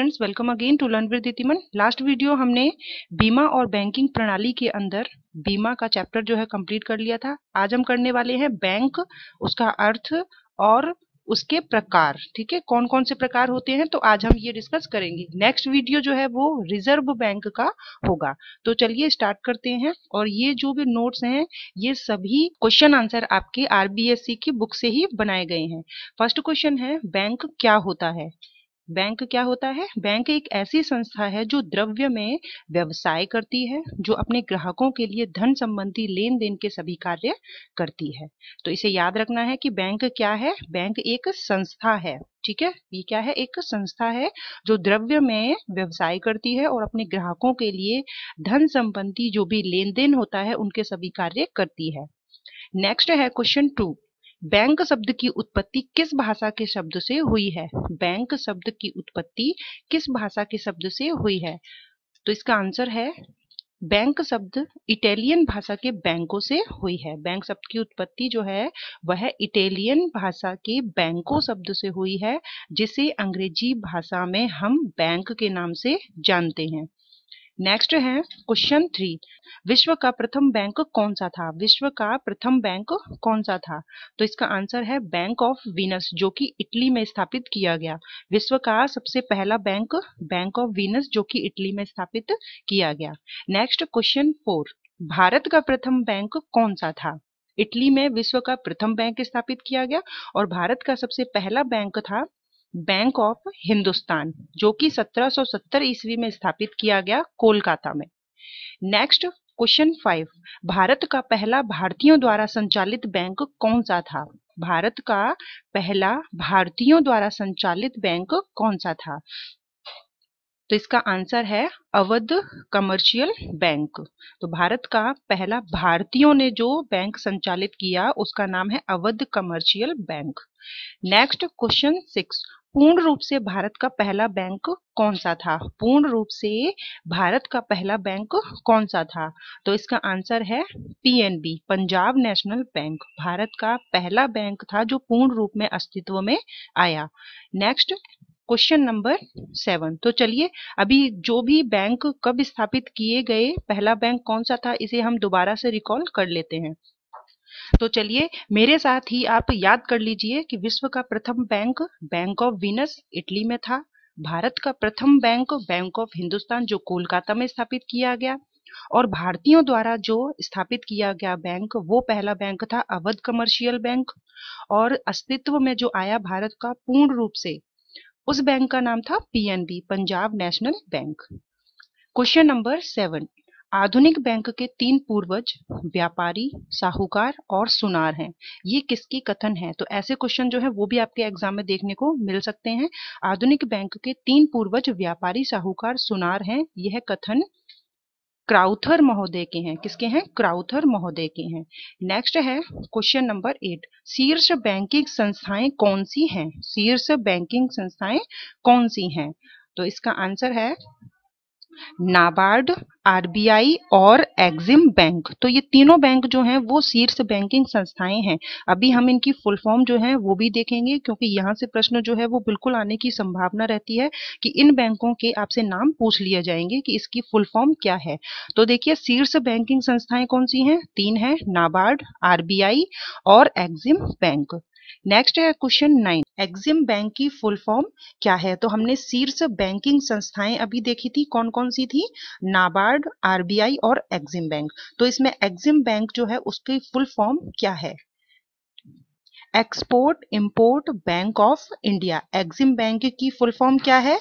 students welcome again to learn with Ditiman last video हमने बीमा और बैंकिंग प्रणाली के अंदर बीमा का चैप्टर जो है कंप्लीट कर लिया था आज हम करने वाले हैं बैंक उसका अर्थ और उसके प्रकार ठीक है कौन कौन से प्रकार होते हैं तो आज हम ये डिस्कस करेंगे नेक्स्ट वीडियो जो है वो रिजर्व बैंक का होगा तो चलिए स्टार्ट करते हैं और ये जो भी नोट्स हैं ये सभी क्वेश्चन आंसर आपके आरबीएससी e की बुक से ही बनाए गए हैं फर्स्ट क्वेश्चन है बैंक क्या होता है बैंक क्या होता है बैंक एक ऐसी संस्था है जो द्रव्य में व्यवसाय करती है जो अपने ग्राहकों के लिए धन संबंधी लेन देन के सभी कार्य करती है तो इसे याद रखना है कि बैंक क्या है बैंक एक संस्था है ठीक है ये क्या है एक संस्था है जो द्रव्य में व्यवसाय करती है और अपने ग्राहकों के लिए धन संबंधी जो भी लेन देन होता है उनके सभी कार्य करती है नेक्स्ट है क्वेश्चन टू बैंक शब्द की उत्पत्ति किस भाषा के शब्द से हुई है बैंक शब्द की उत्पत्ति किस भाषा के शब्द से हुई है तो इसका आंसर है बैंक शब्द इटालियन भाषा के बैंकों से हुई है बैंक शब्द की उत्पत्ति जो है वह इटालियन भाषा के बैंकों शब्द से हुई है जिसे अंग्रेजी भाषा में हम बैंक के नाम से जानते हैं नेक्स्ट है क्वेश्चन थ्री विश्व का प्रथम बैंक कौन सा था विश्व का प्रथम बैंक कौन सा था तो इसका आंसर है बैंक ऑफ वीनस जो कि इटली में स्थापित किया गया विश्व का सबसे पहला बैंक बैंक ऑफ वीनस जो कि इटली में स्थापित किया गया नेक्स्ट क्वेश्चन फोर भारत का प्रथम बैंक कौन सा था इटली में विश्व का प्रथम बैंक स्थापित किया गया और भारत का सबसे पहला बैंक था बैंक ऑफ हिंदुस्तान जो कि 1770 ईस्वी में स्थापित किया गया कोलकाता में नेक्स्ट क्वेश्चन फाइव भारत का पहला भारतीयों द्वारा संचालित बैंक कौन सा था भारत का पहला भारतीयों द्वारा संचालित बैंक कौन सा था तो इसका आंसर है अवध कमर्शियल बैंक तो भारत का पहला भारतीयों ने जो बैंक संचालित किया उसका नाम है Awadh commercial bank next question six पूर्ण रूप से भारत का पहला बैंक कौन सा था पूर्ण रूप से भारत का पहला बैंक कौन सा था तो इसका आंसर है पीएनबी पंजाब नेशनल बैंक भारत का पहला बैंक था जो पूर्ण रूप में अस्तित्व में आया नेक्स्ट क्वेश्चन नंबर सेवन तो चलिए अभी जो भी बैंक कब स्थापित किए गए पहला बैंक कौन सा था इसे हम दोबारा से रिकॉल कर लेते हैं तो चलिए मेरे साथ ही आप याद कर लीजिए कि विश्व का प्रथम bank bank of Venice Italy में था भारत का प्रथम बैंक बैंक ऑफ हिंदुस्तान जो कोलकाता में स्थापित किया गया और भारतीयों द्वारा जो स्थापित किया गया बैंक वो पहला बैंक था अवध कमर्शियल बैंक और अस्तित्व में जो आया भारत का पूर्ण रूप से उस बैंक का नाम था PNB Punjab national bank question number seven आधुनिक बैंक के तीन पूर्वज व्यापारी साहूकार और सुनार हैं ये किसकी कथन है तो ऐसे क्वेश्चन जो है वो भी आपके एग्जाम में देखने को मिल सकते हैं आधुनिक बैंक के तीन पूर्वज व्यापारी साहूकार सुनार हैं यह कथन क्राउथर महोदय के हैं किसके हैं क्राउथर महोदय के हैं नेक्स्ट है क्वेश्चन नंबर एट शीर्ष बैंकिंग संस्थाएं कौन सी हैं शीर्ष बैंकिंग संस्थाएं कौन सी हैं तो इसका आंसर है नाबार्ड आरबीआई और एग्जिम बैंक तो ये तीनों बैंक जो हैं वो शीर्ष बैंकिंग संस्थाएं हैं अभी हम इनकी फुल फॉर्म जो है वो भी देखेंगे क्योंकि यहाँ से प्रश्न जो है वो बिल्कुल आने की संभावना रहती है कि इन बैंकों के आपसे नाम पूछ लिए जाएंगे कि इसकी फुल फॉर्म क्या है तो देखिए शीर्ष बैंकिंग संस्थाएं कौन सी हैं तीन है नाबार्ड आरबीआई और एग्जिम बैंक नेक्स्ट है क्वेश्चन नाइन एक्सिम बैंक की फुल फॉर्म क्या है तो हमने शीर्ष बैंकिंग संस्थाएं अभी देखी थी कौन कौन सी थी नाबार्ड आरबीआई और एक्सिम बैंक तो इसमें एक्सिम बैंक जो है उसकी फुल फॉर्म क्या है export import bank of India EXIM bank की फुल फॉर्म क्या है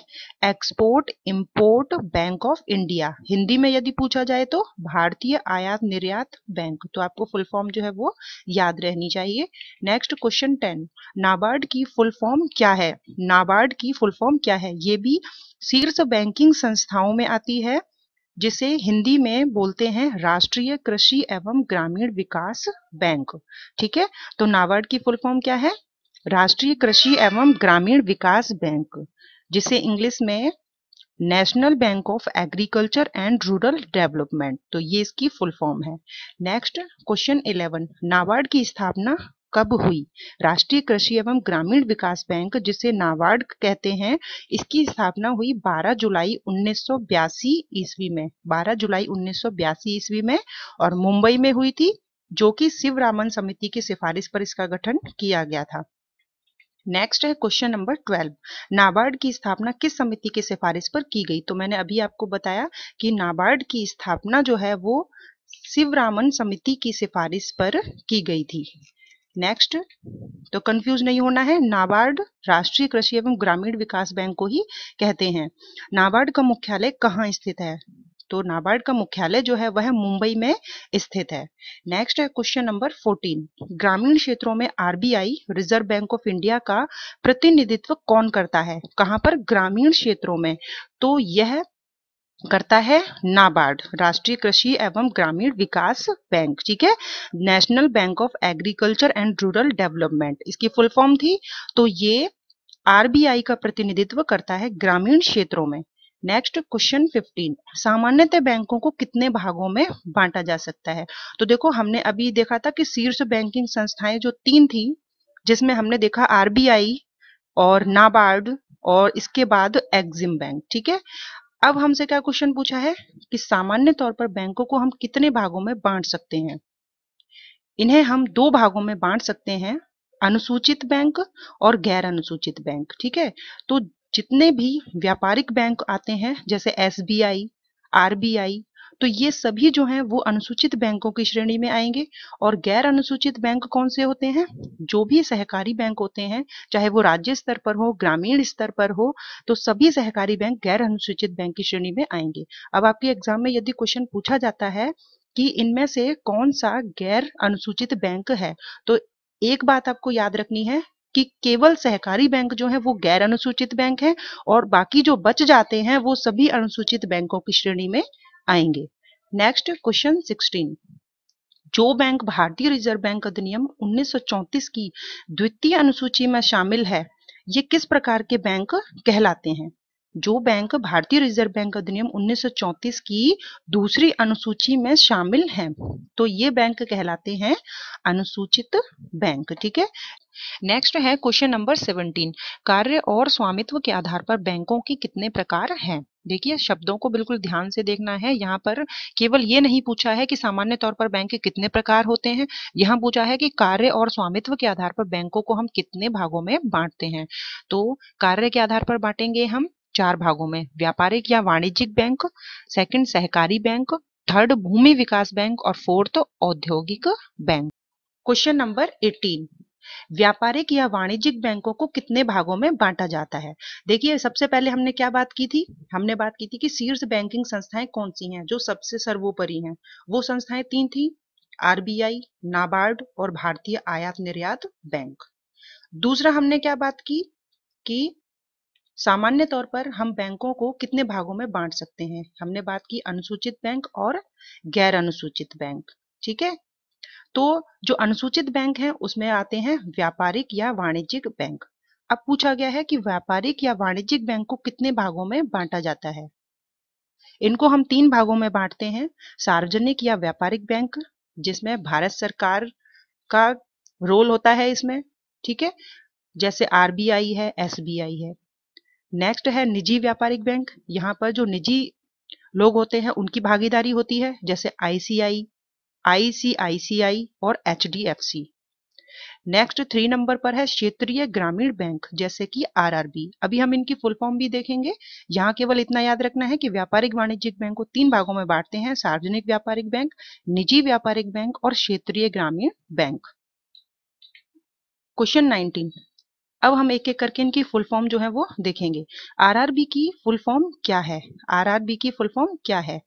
export import bank of India Hindi में यदि पूछा जाए तो भारतीय आयात निर्यात बैंक तो आपको फुल फॉर्म जो है वो याद रहनी चाहिए नेक्स्ट क्वेश्चन टेन नाबार्ड की फुल फॉर्म क्या है नाबार्ड की फुल फॉर्म क्या है ये भी शीर्ष बैंकिंग संस्थाओं में आती है जिसे हिंदी में बोलते हैं राष्ट्रीय कृषि एवं ग्रामीण विकास बैंक ठीक है तो नाबार्ड की फुल फॉर्म क्या है राष्ट्रीय कृषि एवं ग्रामीण विकास बैंक जिसे इंग्लिश में national bank of agriculture and rural development तो ये इसकी फुल फॉर्म है नेक्स्ट क्वेश्चन इलेवन नाबार्ड की स्थापना कब हुई राष्ट्रीय कृषि एवं ग्रामीण विकास बैंक जिसे नाबार्ड कहते हैं इसकी स्थापना हुई 12 जुलाई 1982 ईस्वी में 12 जुलाई 1982 ईस्वी में और मुंबई में हुई थी जो कि शिव रामन समिति की सिफारिश पर इसका गठन किया गया था नेक्स्ट है क्वेश्चन नंबर ट्वेल्व नाबार्ड की स्थापना किस समिति की सिफारिश पर की गई तो मैंने अभी आपको बताया कि नाबार्ड की स्थापना जो है वो शिव रामन समिति की सिफारिश पर की गई थी नेक्स्ट तो कंफ्यूज नहीं होना है नाबार्ड राष्ट्रीय कृषि एवं ग्रामीण विकास बैंक को ही कहते हैं नाबार्ड का मुख्यालय कहाँ स्थित है तो नाबार्ड का मुख्यालय जो है वह मुंबई में स्थित है नेक्स्ट है क्वेश्चन नंबर 14 ग्रामीण क्षेत्रों में RBI reserve bank of India का प्रतिनिधित्व कौन करता है कहां पर ग्रामीण क्षेत्रों में तो यह करता है नाबार्ड राष्ट्रीय कृषि एवं ग्रामीण विकास बैंक ठीक है national bank of agriculture and rural development इसकी फुल फॉर्म थी तो ये आरबीआई का प्रतिनिधित्व करता है ग्रामीण क्षेत्रों में नेक्स्ट क्वेश्चन 15 सामान्यतः बैंकों को कितने भागों में बांटा जा सकता है तो देखो हमने अभी देखा था कि शीर्ष बैंकिंग संस्थाएं जो तीन थी जिसमें हमने देखा आरबीआई और नाबार्ड और इसके बाद एग्जिम बैंक ठीक है अब हमसे क्या क्वेश्चन पूछा है कि सामान्य तौर पर बैंकों को हम कितने भागों में बांट सकते हैं इन्हें हम दो भागों में बांट सकते हैं अनुसूचित बैंक और गैर अनुसूचित बैंक ठीक है तो जितने भी व्यापारिक बैंक आते हैं जैसे एस बी आई आरबीआई तो ये सभी जो हैं वो अनुसूचित बैंकों की श्रेणी में आएंगे और गैर अनुसूचित बैंक कौन से होते हैं जो भी सहकारी बैंक होते हैं चाहे वो राज्य स्तर पर हो ग्रामीण स्तर पर हो तो सभी सहकारी बैंक गैर अनुसूचित बैंक की श्रेणी में आएंगे अब आपके एग्जाम में यदि क्वेश्चन पूछा जाता है कि इनमें से कौन सा गैर अनुसूचित बैंक है तो एक बात आपको याद रखनी है कि केवल सहकारी बैंक जो है वो गैर अनुसूचित बैंक है और बाकी जो बच जाते हैं वो सभी अनुसूचित बैंकों की श्रेणी में आएंगे नेक्स्ट क्वेश्चन सिक्सटीन जो बैंक भारतीय रिजर्व बैंक अधिनियम 1934 की द्वितीय अनुसूची में शामिल है ये किस प्रकार के बैंक कहलाते हैं जो बैंक भारतीय रिजर्व बैंक अधिनियम 1934 की दूसरी अनुसूची में शामिल हैं तो ये बैंक कहलाते हैं अनुसूचित बैंक ठीक है नेक्स्ट है क्वेश्चन नंबर 17 कार्य और स्वामित्व के आधार पर बैंकों के कितने प्रकार हैं देखिए शब्दों को बिल्कुल ध्यान से देखना है यहाँ पर केवल ये नहीं पूछा है कि सामान्य तौर पर बैंक के कितने प्रकार होते हैं यहाँ पूछा है कि कार्य और स्वामित्व के आधार पर बैंकों को हम कितने भागों में बांटते हैं तो कार्य के आधार पर बांटेंगे हम चार भागों में व्यापारिक या वाणिज्यिक बैंक सेकंड सहकारी बैंक थर्ड भूमि विकास बैंक और फोर्थ औद्योगिक बैंक क्वेश्चन नंबर एटीन व्यापारिक या वाणिज्यिक बैंकों को कितने भागों में बांटा जाता है देखिए सबसे पहले हमने क्या बात की थी हमने बात की थी कि शीर्ष बैंकिंग संस्थाएं कौन सी हैं जो सबसे सर्वोपरि हैं वो संस्थाएं तीन थी आरबीआई नाबार्ड और भारतीय आयात निर्यात बैंक दूसरा हमने क्या बात की कि सामान्य तौर पर हम बैंकों को कितने भागों में बांट सकते हैं हमने बात की अनुसूचित बैंक और गैर अनुसूचित बैंक ठीक है तो जो अनुसूचित बैंक हैं उसमें आते हैं व्यापारिक या वाणिज्यिक बैंक अब पूछा गया है कि व्यापारिक या वाणिज्यिक बैंक को कितने भागों में बांटा जाता है इनको हम तीन भागों में बांटते हैं सार्वजनिक या व्यापारिक बैंक जिसमें भारत सरकार का रोल होता है इसमें ठीक है जैसे आरबीआई है एसबीआई है नेक्स्ट है निजी व्यापारिक बैंक यहाँ पर जो निजी लोग होते हैं उनकी भागीदारी होती है जैसे आईसीआई आईसीआईसीआई और एच नेक्स्ट थ्री नंबर पर है क्षेत्रीय ग्रामीण बैंक जैसे कि आरआरबी अभी हम इनकी फुल फॉर्म भी देखेंगे यहाँ केवल इतना याद रखना है कि व्यापारिक वाणिज्यिक बैंक को तीन भागों में बांटते हैं सार्वजनिक व्यापारिक बैंक निजी व्यापारिक बैंक और क्षेत्रीय ग्रामीण बैंक क्वेश्चन नाइनटीन अब हम एक एक करके इनकी फुल फॉर्म जो है वो देखेंगे आरआरबी की फुल फॉर्म क्या है आरआरबी की फुल फॉर्म क्या है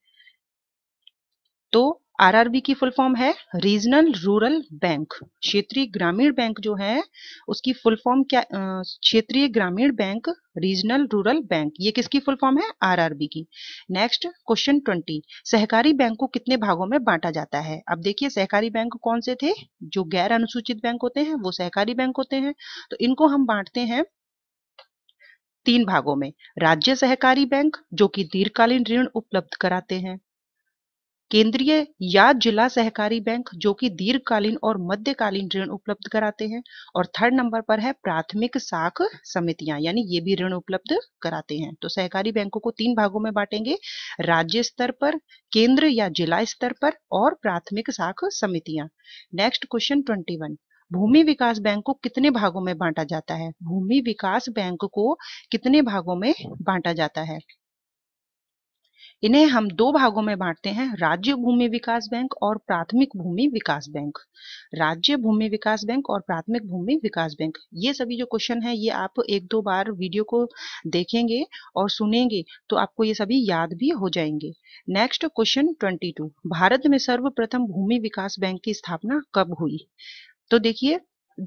तो आरआरबी की फुल फॉर्म है रीजनल रूरल बैंक क्षेत्रीय ग्रामीण बैंक जो है उसकी फुल फॉर्म क्या क्षेत्रीय ग्रामीण बैंक रीजनल रूरल बैंक ये किसकी फुल फॉर्म है आरआरबी की नेक्स्ट क्वेश्चन ट्वेंटी सहकारी बैंक को कितने भागों में बांटा जाता है अब देखिए सहकारी बैंक कौन से थे जो गैर अनुसूचित बैंक होते हैं वो सहकारी बैंक होते हैं तो इनको हम बांटते हैं तीन भागों में राज्य सहकारी बैंक जो कि दीर्घकालीन ऋण उपलब्ध कराते हैं केंद्रीय या जिला सहकारी बैंक जो कि दीर्घकालीन और मध्यकालीन ऋण उपलब्ध कराते हैं और थर्ड नंबर पर है प्राथमिक साख समितियां यानी ये भी ऋण उपलब्ध कराते हैं तो सहकारी बैंकों को तीन भागों में बांटेंगे राज्य स्तर पर केंद्र या जिला स्तर पर और प्राथमिक साख समितियां नेक्स्ट क्वेश्चन ट्वेंटी वन भूमि विकास बैंक को कितने भागों में बांटा जाता है भूमि विकास बैंक को कितने भागों में बांटा जाता है इन्हें हम दो भागों में बांटते हैं राज्य भूमि विकास बैंक और प्राथमिक भूमि विकास बैंक राज्य भूमि विकास बैंक और प्राथमिक भूमि विकास बैंक ये सभी जो क्वेश्चन है ये आप एक दो बार वीडियो को देखेंगे और सुनेंगे तो आपको ये सभी याद भी हो जाएंगे नेक्स्ट क्वेश्चन ट्वेंटी टू भारत में सर्वप्रथम भूमि विकास बैंक की स्थापना कब हुई तो देखिए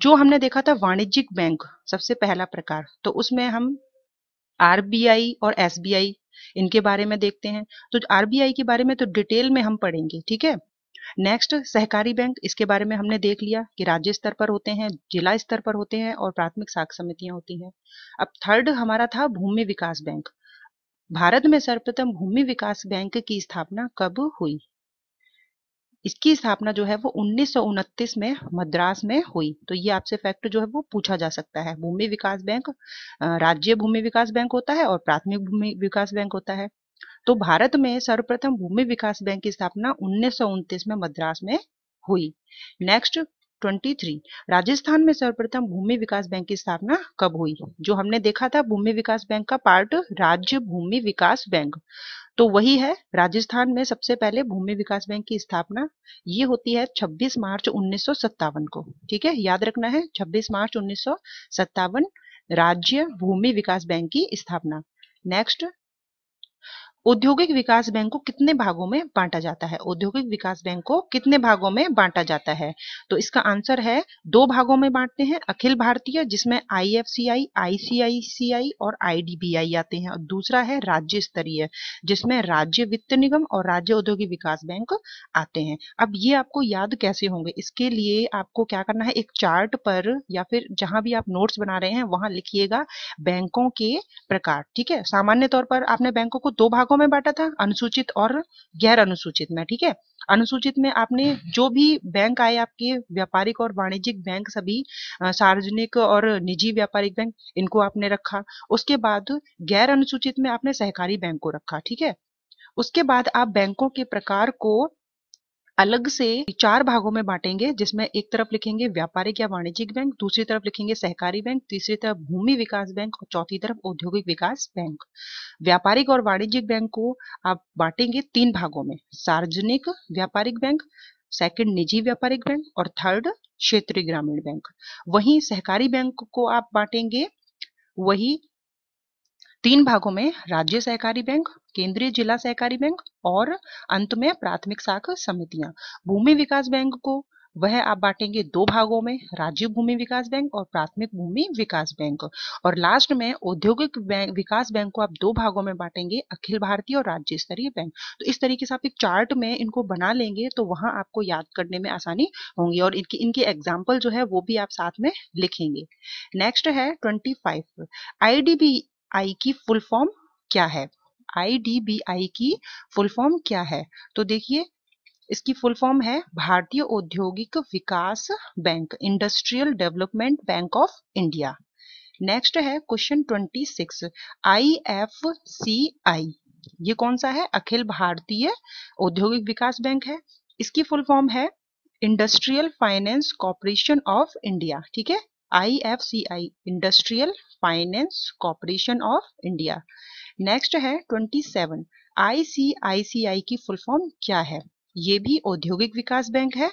जो हमने देखा था वाणिज्यिक बैंक सबसे पहला प्रकार तो उसमें हम आरबीआई और एसबीआई इनके बारे में देखते हैं तो आरबीआई के बारे में तो डिटेल में हम पढ़ेंगे ठीक है नेक्स्ट सहकारी बैंक इसके बारे में हमने देख लिया कि राज्य स्तर पर होते हैं जिला स्तर पर होते हैं और प्राथमिक साख समितियां होती हैं अब थर्ड हमारा था भूमि विकास बैंक भारत में सर्वप्रथम भूमि विकास बैंक की स्थापना कब हुई इसकी स्थापना जो है वो उन्नीस में मद्रास में हुई तो ये आपसे फैक्ट जो है वो पूछा जा सकता है भूमि विकास बैंक राज्य भूमि विकास बैंक होता है और प्राथमिक भूमि विकास बैंक होता है तो भारत में सर्वप्रथम भूमि विकास बैंक की स्थापना उन्नीस में मद्रास में हुई नेक्स्ट 23 राजस्थान में सर्वप्रथम भूमि विकास बैंक की स्थापना कब हुई जो हमने देखा था भूमि विकास बैंक का पार्ट राज्य भूमि विकास बैंक तो वही है राजस्थान में सबसे पहले भूमि विकास बैंक की स्थापना ये होती है 26 मार्च उन्नीस को ठीक है याद रखना है 26 मार्च उन्नीस राज्य भूमि विकास बैंक की स्थापना नेक्स्ट औद्योगिक विकास बैंक को कितने भागों में बांटा जाता है औद्योगिक विकास बैंक को कितने भागों में बांटा जाता है तो इसका आंसर है दो भागों में बांटते हैं अखिल भारतीय जिसमें आईएफसीआई, आईसीआईसीआई और आईडीबीआई आते हैं और दूसरा है राज्य स्तरीय जिसमें राज्य वित्त निगम और राज्य औद्योगिक विकास बैंक आते हैं अब ये आपको याद कैसे होंगे इसके लिए आपको क्या करना है एक चार्ट पर या फिर जहां भी आप नोट्स बना रहे हैं वहां लिखिएगा बैंकों के प्रकार ठीक है सामान्य तौर पर आपने बैंकों को दो भागों घटकों में बांटा था अनुसूचित और गैर अनुसूचित में ठीक है अनुसूचित में आपने जो भी बैंक आए आपके व्यापारिक और वाणिज्यिक बैंक सभी सार्वजनिक और निजी व्यापारिक बैंक इनको आपने रखा उसके बाद गैर अनुसूचित में आपने सहकारी बैंक को रखा ठीक है उसके बाद आप बैंकों के प्रकार को अलग से चार भागों में बांटेंगे जिसमें एक तरफ लिखेंगे व्यापारिक या वाणिज्यिक बैंक दूसरी तरफ लिखेंगे सहकारी बैंक तीसरी तरफ भूमि विकास बैंक और चौथी तरफ औद्योगिक विकास बैंक व्यापारिक और वाणिज्यिक बैंक को आप बांटेंगे तीन भागों में सार्वजनिक व्यापारिक बैंक सेकंड निजी व्यापारिक बैंक और थर्ड क्षेत्रीय ग्रामीण बैंक वहीं सहकारी बैंक को आप बांटेंगे वही तीन भागों में राज्य सहकारी बैंक केंद्रीय जिला सहकारी बैंक और अंत में प्राथमिक साख समितियां भूमि विकास बैंक को वह आप बांटेंगे दो भागों में राज्य भूमि विकास बैंक और प्राथमिक भूमि विकास बैंक और लास्ट में औद्योगिक बैंक विकास बैंक को आप दो भागों में बांटेंगे अखिल भारतीय और राज्य स्तरीय बैंक तो इस तरीके से आप एक चार्ट में इनको बना लेंगे तो वहां आपको याद करने में आसानी होंगी और इनकी इनकी एग्जाम्पल जो है वो भी आप साथ में लिखेंगे नेक्स्ट है ट्वेंटी फाइव आई आई की फुल फॉर्म क्या है आई डी बी आई की फुल फॉर्म क्या है तो देखिए इसकी फुल फॉर्म है भारतीय औद्योगिक विकास bank industrial development bank of India next है question twenty six I F C I ये कौन सा है अखिल भारतीय औद्योगिक विकास बैंक है इसकी फुल फॉर्म है industrial finance corporation of India ठीक है I F C I industrial finance corporation of India next है 27 आईसीआईसीआई की फुल फॉर्म क्या है ये भी औद्योगिक विकास बैंक है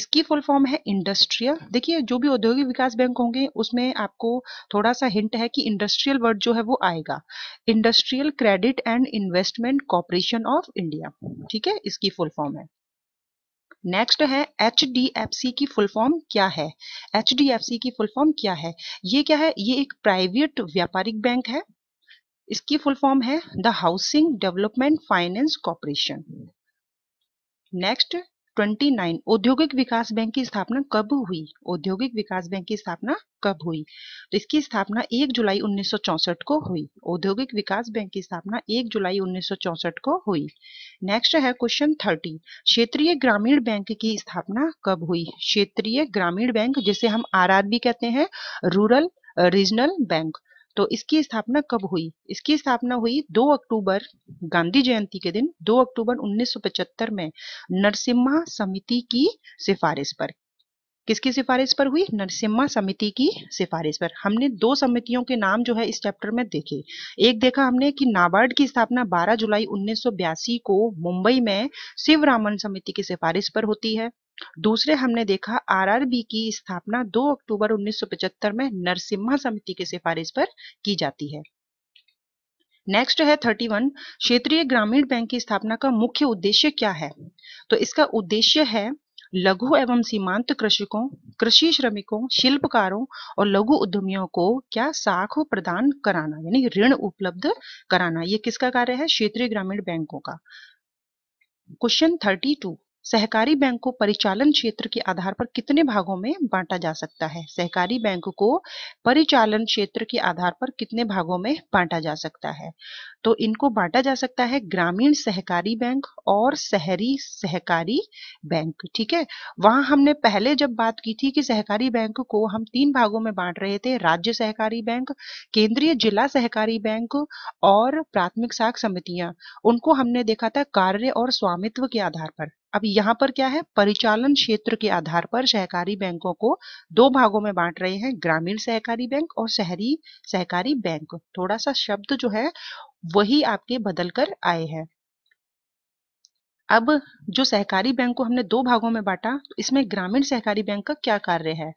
इसकी फुल फॉर्म है इंडस्ट्रियल देखिए जो भी औद्योगिक विकास बैंक होंगे उसमें आपको थोड़ा सा हिंट है कि इंडस्ट्रियल वर्ड जो है वो आएगा industrial credit and investment corporation of India ठीक है इसकी फुल फॉर्म है नेक्स्ट है एच डी एफ सी की फुल फॉर्म क्या है एच डी एफ सी की फुल फॉर्म क्या है ये क्या है ये एक प्राइवेट व्यापारिक बैंक है इसकी फुल फॉर्म है the housing development finance corporation next 29 औद्योगिक विकास बैंक की स्थापना कब हुई औद्योगिक विकास बैंक की स्थापना कब हुई तो इसकी स्थापना 1 जुलाई 1964 को हुई औद्योगिक विकास बैंक की स्थापना 1 जुलाई 1964 को हुई नेक्स्ट है क्वेश्चन 30 क्षेत्रीय ग्रामीण बैंक की स्थापना कब हुई क्षेत्रीय ग्रामीण बैंक जिसे हम आरआरबी कहते हैं रूरल रीजनल बैंक तो इसकी स्थापना कब हुई इसकी स्थापना हुई 2 अक्टूबर गांधी जयंती के दिन 2 अक्टूबर 1975 में नरसिम्हा समिति की सिफारिश पर किसकी सिफारिश पर हुई नरसिम्हा समिति की सिफारिश पर हमने दो समितियों के नाम जो है इस चैप्टर में देखे एक देखा हमने कि नाबार्ड की स्थापना 12 जुलाई 1982 को मुंबई में शिव रामन समिति की सिफारिश पर होती है दूसरे हमने देखा आरआरबी की स्थापना 2 अक्टूबर 1975 में नरसिम्हा समिति की सिफारिश पर की जाती है नेक्स्ट है 31 क्षेत्रीय ग्रामीण बैंक की स्थापना का मुख्य उद्देश्य क्या है तो इसका उद्देश्य है लघु एवं सीमांत कृषकों कृषि श्रमिकों शिल्पकारों और लघु उद्यमियों को क्या साख प्रदान कराना यानी ऋण उपलब्ध कराना ये किसका कार्य है क्षेत्रीय ग्रामीण बैंकों का क्वेश्चन थर्टी टू सहकारी बैंक को परिचालन क्षेत्र के आधार पर कितने भागों में बांटा जा सकता है सहकारी बैंक को परिचालन क्षेत्र के आधार पर कितने भागों में बांटा जा सकता है तो इनको बांटा जा सकता है ग्रामीण सहकारी बैंक और शहरी सहकारी बैंक ठीक है वहां हमने पहले जब बात की थी कि सहकारी बैंक को हम तीन भागों में बांट रहे थे राज्य सहकारी बैंक केंद्रीय जिला सहकारी बैंक और प्राथमिक साख समितियां उनको हमने देखा था कार्य और स्वामित्व के आधार पर अब यहाँ पर क्या है परिचालन क्षेत्र के आधार पर सहकारी बैंकों को दो भागों में बांट रहे हैं ग्रामीण सहकारी बैंक और शहरी सहकारी बैंक थोड़ा सा शब्द जो है वही आपके बदल कर आए हैं अब जो सहकारी बैंक को हमने दो भागों में बांटा तो इसमें ग्रामीण सहकारी बैंक का क्या कार्य है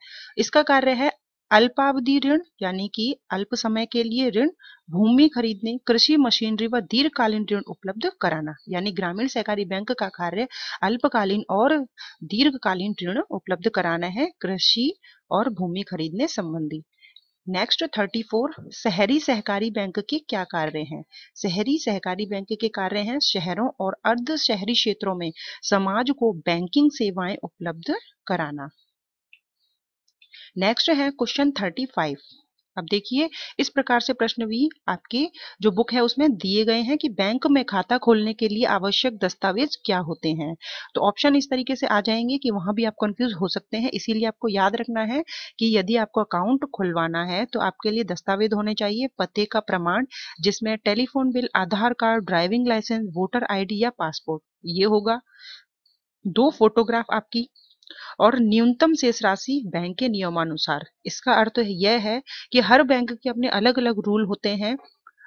इसका कार्य है अल्पावधि ऋण यानी कि अल्प समय के लिए ऋण भूमि खरीदने कृषि मशीनरी व दीर्घकालीन ऋण उपलब्ध कराना यानी ग्रामीण सहकारी बैंक का कार्य अल्पकालीन और दीर्घकालीन ऋण उपलब्ध कराना है कृषि और भूमि खरीदने संबंधी नेक्स्ट थर्टी फोर शहरी सहकारी बैंक के क्या कार्य हैं शहरी सहकारी बैंक के कार्य हैं शहरों और अर्ध शहरी क्षेत्रों में समाज को बैंकिंग सेवाएं उपलब्ध कराना नेक्स्ट है क्वेश्चन थर्टी फाइव अब देखिए इस प्रकार से प्रश्न भी आपके जो बुक है उसमें दिए गए हैं कि बैंक में खाता खोलने के लिए आवश्यक दस्तावेज क्या होते हैं तो ऑप्शन इस तरीके से आ जाएंगे कि वहां भी आप कंफ्यूज हो सकते हैं इसीलिए आपको याद रखना है कि यदि आपको अकाउंट खुलवाना है तो आपके लिए दस्तावेज होने चाहिए पते का प्रमाण जिसमें telephone bill Aadhaar card driving licence voter I या पासपोर्ट ये होगा दो फोटोग्राफ आपकी और न्यूनतम शेष राशि बैंक के नियमानुसार इसका अर्थ यह है कि हर बैंक के अपने अलग अलग रूल होते हैं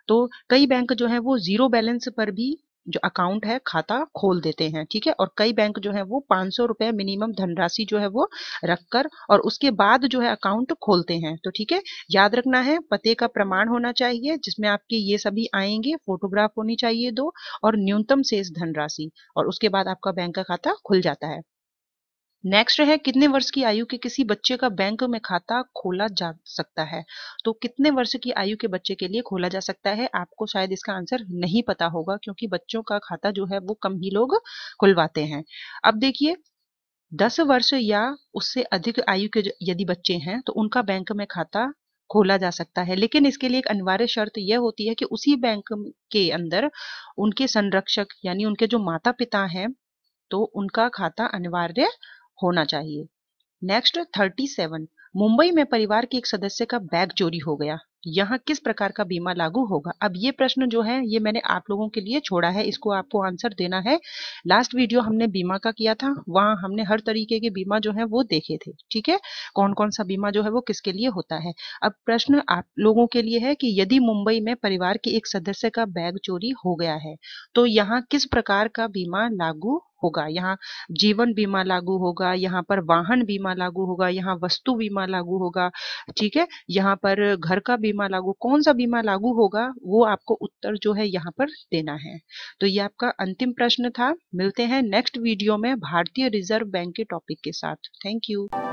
तो कई बैंक जो है वो जीरो बैलेंस पर भी जो अकाउंट है खाता खोल देते हैं ठीक है और कई बैंक जो है वो पांच सौ रुपए मिनिमम धनराशि जो है वो रखकर और उसके बाद जो है अकाउंट खोलते हैं तो ठीक है याद रखना है पते का प्रमाण होना चाहिए जिसमें आपके ये सभी आएंगे फोटोग्राफ होनी चाहिए दो और न्यूनतम शेष धनराशि और उसके बाद आपका बैंक का खाता खुल जाता है नेक्स्ट है कितने वर्ष की आयु के किसी बच्चे का बैंक में खाता खोला जा सकता है तो कितने वर्ष की आयु के बच्चे के लिए खोला जा सकता है आपको शायद इसका आंसर नहीं पता होगा क्योंकि बच्चों का खाता जो है वो कम ही लोग खुलवाते हैं अब देखिए दस वर्ष या उससे अधिक आयु के यदि बच्चे हैं तो उनका बैंक में खाता खोला जा सकता है लेकिन इसके लिए एक अनिवार्य शर्त यह होती है कि उसी बैंक के अंदर उनके संरक्षक यानी उनके जो माता पिता हैं तो उनका खाता अनिवार्य होना चाहिए नेक्स्ट थर्टी सेवन मुंबई में परिवार के एक सदस्य का बैग चोरी हो गया यहाँ किस प्रकार का बीमा लागू होगा अब ये प्रश्न जो है ये मैंने आप लोगों के लिए छोड़ा है इसको आपको आंसर देना है लास्ट वीडियो हमने बीमा का किया था वहां हमने हर तरीके के बीमा जो है वो देखे थे ठीक है कौन कौन सा बीमा जो है वो किसके लिए होता है अब प्रश्न आप लोगों के लिए है कि यदि मुंबई में परिवार के एक सदस्य का बैग चोरी हो गया है तो यहाँ किस प्रकार का बीमा लागू होगा यहाँ जीवन बीमा लागू होगा यहाँ पर वाहन बीमा लागू होगा यहाँ वस्तु बीमा लागू होगा ठीक है यहाँ पर घर का बीमा बीमा लागू कौन सा बीमा लागू होगा वो आपको उत्तर जो है यहाँ पर देना है तो ये आपका अंतिम प्रश्न था मिलते हैं नेक्स्ट वीडियो में भारतीय रिजर्व बैंक के टॉपिक के साथ थैंक यू